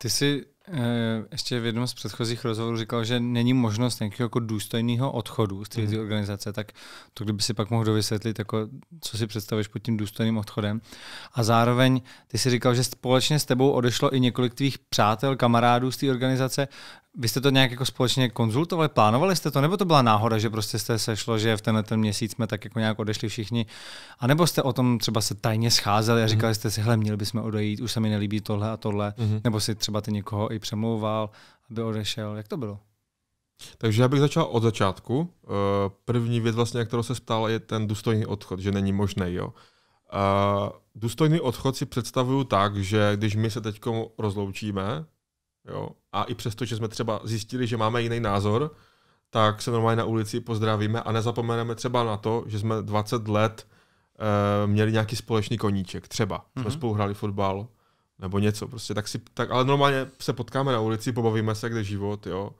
Ty i s i Eh, ještě v jednom z předchozích rozhovorů říkal, že není možnost nějakého jako důstojného odchodu z té mm. organizace, tak to kdyby si pak mohl dovysvětlit, jako, co si představuješ pod tím důstojným odchodem. A zároveň ty si říkal, že společně s tebou odešlo i několik tvých přátel, kamarádů z té organizace. Vy jste to nějak jako společně konzultovali, plánovali jste to, nebo to byla náhoda, že prostě jste sešlo, že v tenhle ten měsíc jsme tak jako nějak odešli všichni, a nebo jste o tom třeba se tajně scházeli a říkali mhm. jste si, hele, měli bychom odejít, už se mi nelíbí tohle a tohle, mm-hmm. nebo si třeba ty někoho i přemlouval, aby odešel. Jak to bylo? Takže já bych začal od začátku. Eh, první věc, vlastně, kterou se stala, je ten důstojný odchod, že není možný. Jo. A eh, důstojný odchod si představuju tak, že když my se teď rozloučíme, jo, a i přesto, že jsme třeba zjistili, že máme jiný názor, tak se normálně na ulici pozdravíme a nezapomeneme třeba na to, že jsme 20 let eh, měli nějaký společný koníček. Třeba jsme mm-hmm. spolu hráli fotbal, nebo něco prostě, tak si, tak, ale normálně se potkáme na ulici, pobavíme se, kde život, jo,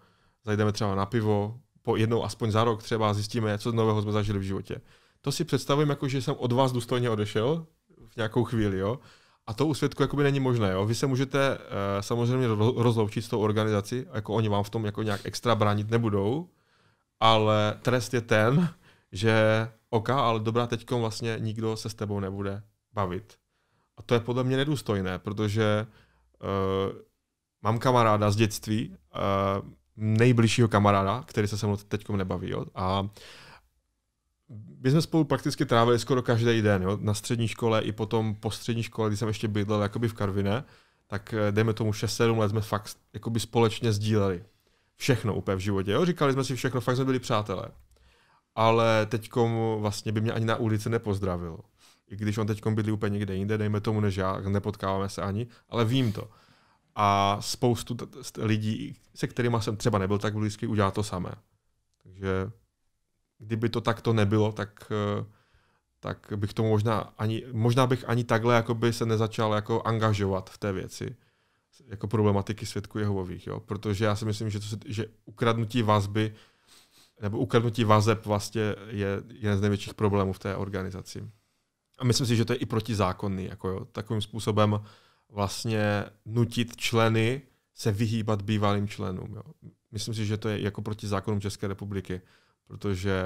zajdeme třeba na pivo, po jednou aspoň za rok třeba zjistíme, co nového jsme zažili v životě. To si představím, jako že jsem od vás důstojně odešel v nějakou chvíli, jo, a to u svědku jakoby není možné, jo. Vy se můžete uh, samozřejmě rozloučit s tou organizací, jako oni vám v tom jako nějak extra bránit nebudou, ale trest je ten, že OK, ale dobrá, teďkom vlastně nikdo se s tebou nebude bavit. A to je podle mě nedůstojné, protože uh, mám kamaráda z dětství, uh, nejbližšího kamaráda, který se se mnou teď nebaví. Jo? A my jsme spolu prakticky trávili skoro každý den, jo? na střední škole i potom po střední škole, kdy jsem ještě bydlel jakoby v Karvine, tak eh, dejme tomu 6-7 let jsme fakt jakoby společně sdíleli všechno úplně v životě. Jo? Říkali jsme si všechno, fakt jsme byli přátelé. Ale teď vlastně by mě ani na ulici nepozdravil i když on teď bydlí úplně někde jinde, dejme tomu než já, nepotkáváme se ani, ale vím to. A spoustu t- lidí, se kterými jsem třeba nebyl tak blízký, udělá to samé. Takže kdyby to takto nebylo, tak, eh, tak bych tomu možná ani, možná bych ani takhle jakoby se nezačal jako angažovat v té věci jako problematiky svědků Jehovových, jo? protože já si myslím, že, to se, že ukradnutí vazby nebo ukradnutí vazeb vlastně je jeden z největších problémů v té organizaci a myslím si, že to je i protizákonný, jako jo, takovým způsobem vlastně nutit členy se vyhýbat bývalým členům. Jo. Myslím si, že to je jako proti zákonům České republiky, protože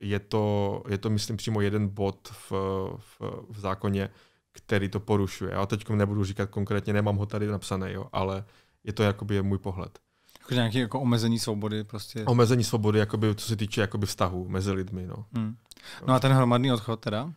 je to, je to myslím, přímo jeden bod v, v, v zákoně, který to porušuje. Já teď nebudu říkat konkrétně, nemám ho tady napsané, jo, ale je to jakoby můj pohled. Jako nějaké jako omezení svobody prostě. Omezení svobody, jakoby, co se týče jakoby vztahu mezi lidmi. No. Hmm. no, no a ten hromadný odchod teda?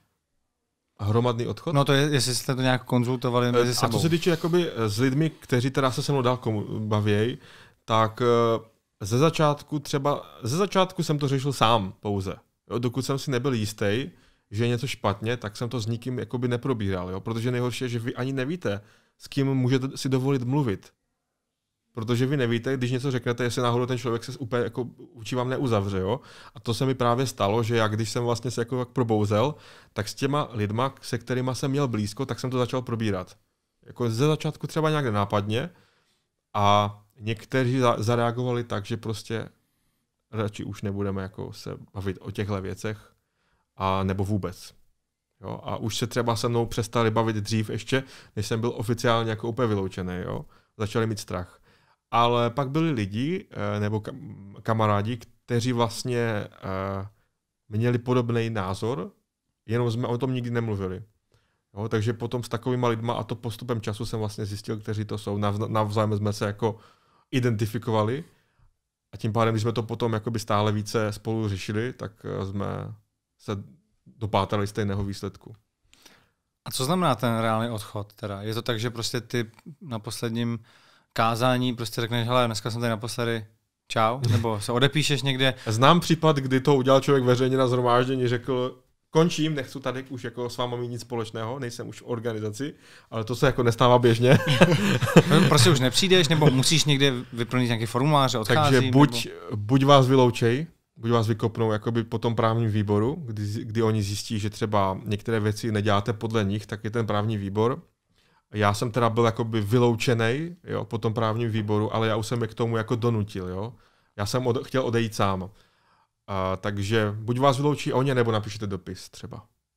Hromadný odchod? No to je, jestli jste to nějak konzultovali eh, mezi sebou. A co se týče jakoby eh, s lidmi, kteří teda se se mnou dál bavějí, tak eh, ze začátku třeba, ze začátku jsem to řešil sám pouze. Jo, dokud jsem si nebyl jistý, že je něco špatně, tak jsem to s nikým jakoby neprobíral, jo? protože nejhorší je, že vy ani nevíte, s kým můžete si dovolit mluvit protože vy nevíte, když něco řeknete, jestli náhodou ten člověk se úplně jako učí vám neuzavře. Jo? A to se mi právě stalo, že já když jsem vlastně se jako probouzel, tak s těma lidma, se kterými jsem měl blízko, tak jsem to začal probírat. Jako ze začátku třeba nějak nápadně, a někteří zareagovali tak, že prostě radši už nebudeme jako se bavit o těchto věcech a nebo vůbec. Jo? A už se třeba se mnou přestali bavit dřív ještě, než jsem byl oficiálně jako úplně vyloučený. Jo? Začali mít strach ale pak byli lidi, eh, nebo kamarádi, kteří vlastně eh, měli podobný názor, jenom jsme o tom nikdy nemluvili. Jo, takže potom s takovými lidma a to postupem času jsem vlastně zjistil, kteří to jsou. Navzájem jsme se jako identifikovali a tím pádem, když jsme to potom jakoby stále více spolu řešili, tak eh, jsme se dopátrali stejného výsledku. A co znamená ten reálný odchod? Teda? Je to tak, že prostě ty na posledním kázání prostě řekneš, hele, dneska jsem tady naposledy, čau, nebo se odepíšeš někde. Znám případ, kdy to udělal člověk veřejně na zhromáždění, řekl, končím, nechci tady už jako s váma mít nic společného, nejsem už v organizaci, ale to se jako nestává běžně. No, prostě už nepřijdeš, nebo musíš někde vyplnit nějaký formulář, odcházím. Takže buď, nebo... buď vás vyloučej, buď vás vykopnou jakoby po tom právním výboru, kdy, kdy oni zjistí, že třeba některé věci neděláte podle nich, tak je ten právní výbor já jsem teda byl jakoby vyloučený jo, po tom právním výboru, ale já už jsem je k tomu jako donutil. Jo. Já jsem od, chtěl odejít sám. A, takže buď vás vyloučí oni, nebo napíšete dopis třeba.